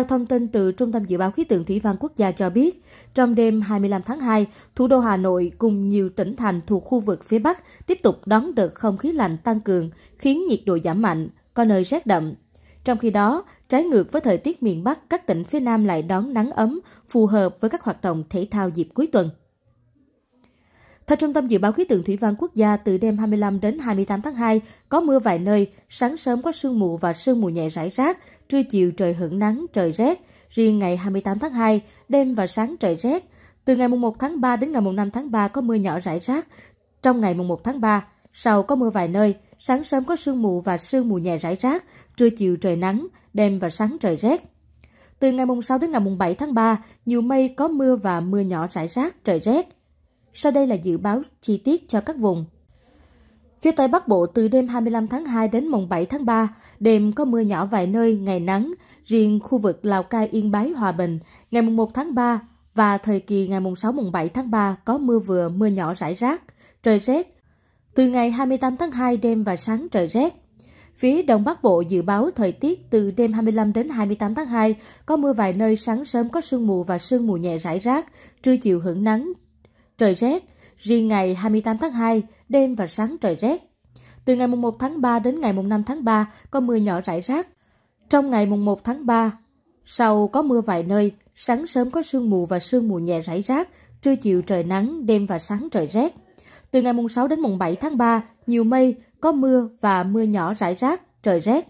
Theo thông tin từ Trung tâm Dự báo Khí tượng Thủy văn Quốc gia cho biết, trong đêm 25 tháng 2, thủ đô Hà Nội cùng nhiều tỉnh thành thuộc khu vực phía Bắc tiếp tục đón đợt không khí lạnh tăng cường, khiến nhiệt độ giảm mạnh, có nơi rét đậm. Trong khi đó, trái ngược với thời tiết miền Bắc, các tỉnh phía Nam lại đón nắng ấm, phù hợp với các hoạt động thể thao dịp cuối tuần. Theo Trung tâm Dự báo Khí tượng Thủy văn Quốc gia, từ đêm 25 đến 28 tháng 2, có mưa vài nơi, sáng sớm có sương mù và sương mù nhẹ rải rác, trưa chiều trời hưởng nắng, trời rét. Riêng ngày 28 tháng 2, đêm và sáng trời rét. Từ ngày 1 tháng 3 đến ngày 5 tháng 3 có mưa nhỏ rải rác. Trong ngày 1 tháng 3, sau có mưa vài nơi, sáng sớm có sương mù và sương mù nhẹ rải rác, trưa chiều trời nắng, đêm và sáng trời rét. Từ ngày 6 đến ngày 7 tháng 3, nhiều mây có mưa và mưa nhỏ rải rác, trời rét. Sau đây là dự báo chi tiết cho các vùng. Phía Tây Bắc Bộ từ đêm 25 tháng 2 đến mùng 7 tháng 3, đêm có mưa nhỏ vài nơi, ngày nắng, riêng khu vực Lào Cai, Yên Bái, Hòa Bình, ngày mùng 1 tháng 3 và thời kỳ ngày mùng 6 mùng 7 tháng 3 có mưa vừa, mưa nhỏ rải rác, trời rét. Từ ngày 28 tháng 2 đêm và sáng trời rét. Phía Đông Bắc Bộ dự báo thời tiết từ đêm 25 đến 28 tháng 2 có mưa vài nơi sáng sớm có sương mù và sương mù nhẹ rải rác, trưa chiều hưởng nắng, trời rét, riêng ngày 28 tháng 2, đêm và sáng trời rét. Từ ngày mùng 1 tháng 3 đến ngày mùng 5 tháng 3 có mưa nhỏ rải rác. Trong ngày mùng 1 tháng 3, sau có mưa vài nơi, sáng sớm có sương mù và sương mù nhẹ rải rác, trưa chiều trời nắng, đêm và sáng trời rét. Từ ngày mùng 6 đến mùng 7 tháng 3, nhiều mây, có mưa và mưa nhỏ rải rác, trời rét.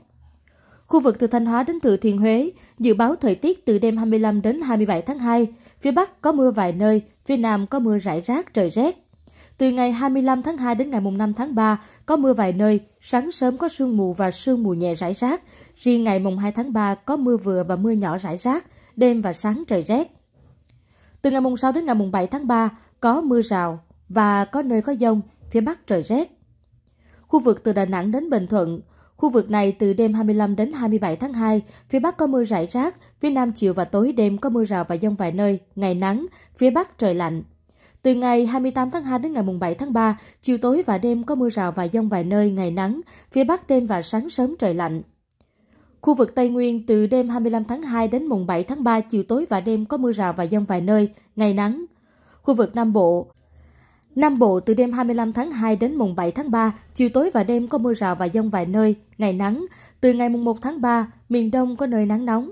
Khu vực từ Thanh Hóa đến Thừa Thiên Huế, dự báo thời tiết từ đêm 25 đến 27 tháng 2, phía Bắc có mưa vài nơi, phía Nam có mưa rải rác trời rét. Từ ngày 25 tháng 2 đến ngày 5 tháng 3 có mưa vài nơi, sáng sớm có sương mù và sương mù nhẹ rải rác, riêng ngày mùng 2 tháng 3 có mưa vừa và mưa nhỏ rải rác, đêm và sáng trời rét. Từ ngày mùng 6 đến ngày mùng 7 tháng 3 có mưa rào và có nơi có dông, phía Bắc trời rét. Khu vực từ Đà Nẵng đến Bình Thuận, Khu vực này từ đêm 25 đến 27 tháng 2, phía Bắc có mưa rải rác, phía Nam chiều và tối đêm có mưa rào và dông vài nơi, ngày nắng, phía Bắc trời lạnh. Từ ngày 28 tháng 2 đến ngày 7 tháng 3, chiều tối và đêm có mưa rào và dông vài nơi, ngày nắng, phía Bắc đêm và sáng sớm trời lạnh. Khu vực Tây Nguyên từ đêm 25 tháng 2 đến mùng 7 tháng 3 chiều tối và đêm có mưa rào và dông vài nơi, ngày nắng. Khu vực Nam Bộ, Nam Bộ từ đêm 25 tháng 2 đến mùng 7 tháng 3, chiều tối và đêm có mưa rào và dông vài nơi, ngày nắng. Từ ngày mùng 1 tháng 3, miền Đông có nơi nắng nóng.